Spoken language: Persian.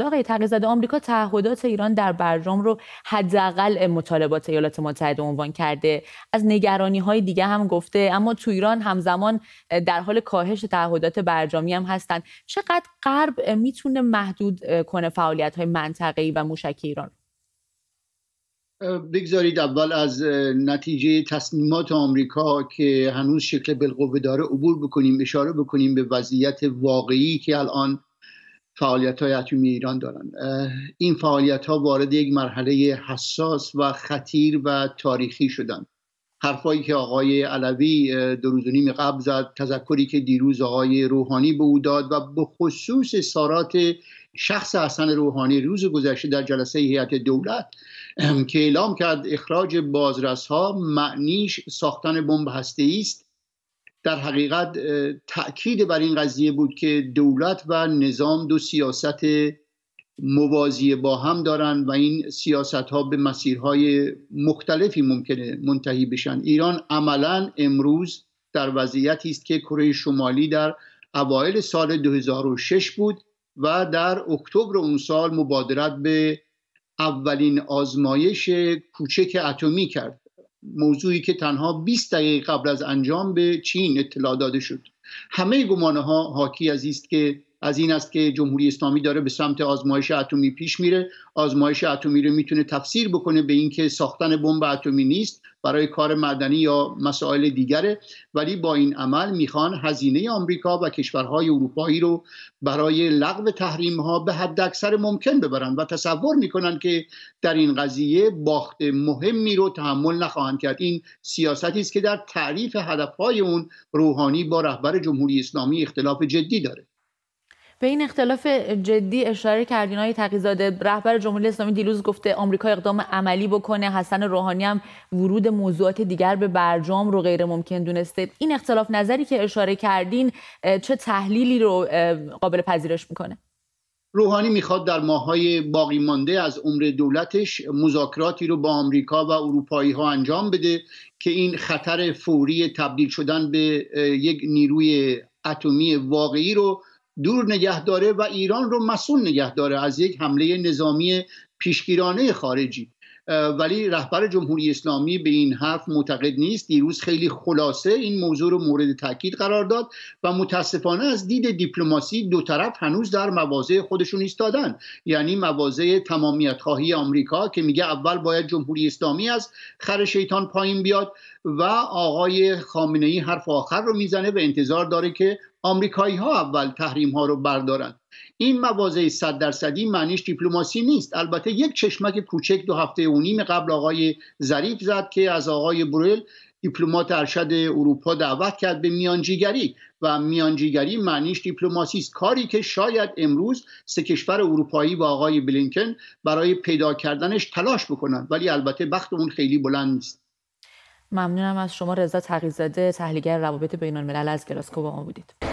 آقای زده آمریکا تعهدات ایران در برجام رو حداقل مطالبات ایالات متحده عنوان کرده از نگرانی های دیگه هم گفته اما تو ایران همزمان در حال کاهش تعهدات برجامی هم هستند چقدر غرب میتونه محدود کنه فعالیت های منطقه‌ای و موشکی ایران بگذارید اول از نتیجه تصمیمات آمریکا که هنوز شکل بالقوه داره عبور بکنیم اشاره بکنیم به وضعیت واقعی که الان فعالیت های اتمی ایران دارن این فعالیت ها وارد یک مرحله حساس و خطیر و تاریخی شدن حرفایی که آقای علوی دو روز و نیم قبل زد تذکری که دیروز آقای روحانی به او داد و به خصوص سارات شخص حسن روحانی روز گذشته در جلسه هیئت دولت که اعلام کرد اخراج بازرس ها معنیش ساختن بمب هسته است در حقیقت تاکید بر این قضیه بود که دولت و نظام دو سیاست موازی با هم دارند و این سیاست ها به مسیرهای مختلفی ممکنه منتهی بشن ایران عملا امروز در وضعیتی است که کره شمالی در اوایل سال 2006 بود و در اکتبر اون سال مبادرت به اولین آزمایش کوچک اتمی کرد موضوعی که تنها 20 دقیقه قبل از انجام به چین اطلاع داده شد همه گمانه ها حاکی از است که از این است که جمهوری اسلامی داره به سمت آزمایش اتمی پیش میره آزمایش اتمی رو میتونه تفسیر بکنه به اینکه ساختن بمب اتمی نیست برای کار مدنی یا مسائل دیگره ولی با این عمل میخوان هزینه آمریکا و کشورهای اروپایی رو برای لغو تحریم ها به حد اکثر ممکن ببرن و تصور میکنن که در این قضیه باخت مهمی رو تحمل نخواهند کرد این سیاستی است که در تعریف هدفهای اون روحانی با رهبر جمهوری اسلامی اختلاف جدی داره به این اختلاف جدی اشاره کردین های تقیزاده رهبر جمهوری اسلامی دیروز گفته آمریکا اقدام عملی بکنه حسن روحانی هم ورود موضوعات دیگر به برجام رو غیر ممکن دونسته این اختلاف نظری که اشاره کردین چه تحلیلی رو قابل پذیرش میکنه روحانی میخواد در ماهای باقی مانده از عمر دولتش مذاکراتی رو با آمریکا و اروپایی ها انجام بده که این خطر فوری تبدیل شدن به یک نیروی اتمی واقعی رو دور نگه داره و ایران رو مسئول نگه داره از یک حمله نظامی پیشگیرانه خارجی ولی رهبر جمهوری اسلامی به این حرف معتقد نیست دیروز خیلی خلاصه این موضوع رو مورد تاکید قرار داد و متاسفانه از دید دیپلماسی دو طرف هنوز در مواضع خودشون ایستادن یعنی مواضع تمامیت خواهی آمریکا که میگه اول باید جمهوری اسلامی از خر شیطان پایین بیاد و آقای خامنه ای حرف آخر رو میزنه و انتظار داره که آمریکایی ها اول تحریم ها رو بردارند این موازه 100 درصدی معنیش دیپلماسی نیست البته یک چشمک کوچک دو هفته و نیم قبل آقای ظریف زد که از آقای بروئل دیپلمات ارشد اروپا دعوت کرد به میانجیگری و میانجیگری معنیش دیپلماسی است کاری که شاید امروز سه کشور اروپایی با آقای بلینکن برای پیدا کردنش تلاش بکنند ولی البته بخت اون خیلی بلند نیست ممنونم از شما رضا تقیزاده تحلیلگر روابط بین الملل از گلاسکو با ما بودید